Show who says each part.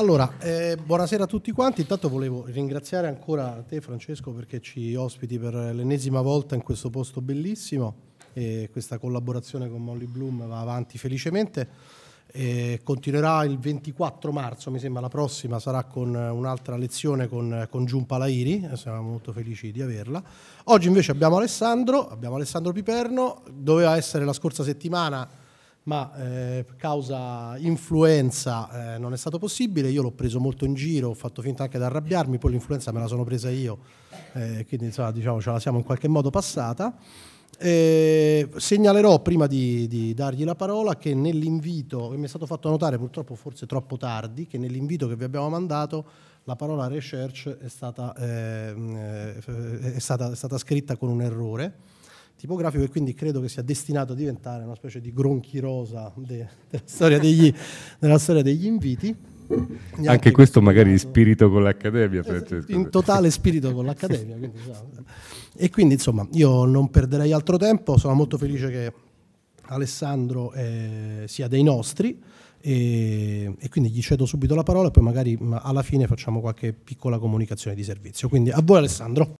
Speaker 1: Allora, eh, buonasera a tutti quanti. Intanto volevo ringraziare ancora te Francesco perché ci ospiti per l'ennesima volta in questo posto bellissimo e questa collaborazione con Molly Bloom va avanti felicemente. E continuerà il 24 marzo, mi sembra la prossima sarà con un'altra lezione con, con Giunpa Lairi, siamo molto felici di averla. Oggi invece abbiamo Alessandro, abbiamo Alessandro Piperno, doveva essere la scorsa settimana ma eh, causa influenza eh, non è stato possibile, io l'ho preso molto in giro, ho fatto finta anche di arrabbiarmi, poi l'influenza me la sono presa io, eh, quindi insomma, diciamo ce la siamo in qualche modo passata. Eh, segnalerò prima di, di, dargli la parola che nell'invito, che mi è stato fatto notare purtroppo forse troppo tardi, che nell'invito che vi abbiamo mandato la parola research è stata, eh, eh, è stata, è stata scritta con un errore tipografico e quindi credo che sia destinato a diventare una specie di gronchirosa de, della, storia degli, della storia degli inviti. Anche, anche, questo
Speaker 2: magari in spirito con l'Accademia, Francesco. Esatto, in totale
Speaker 1: spirito con l'Accademia. quindi, e quindi insomma io non perderei altro tempo, sono molto felice che Alessandro eh, sia dei nostri e, e, quindi gli cedo subito la parola e poi magari alla fine facciamo qualche piccola comunicazione di servizio. Quindi a voi Alessandro.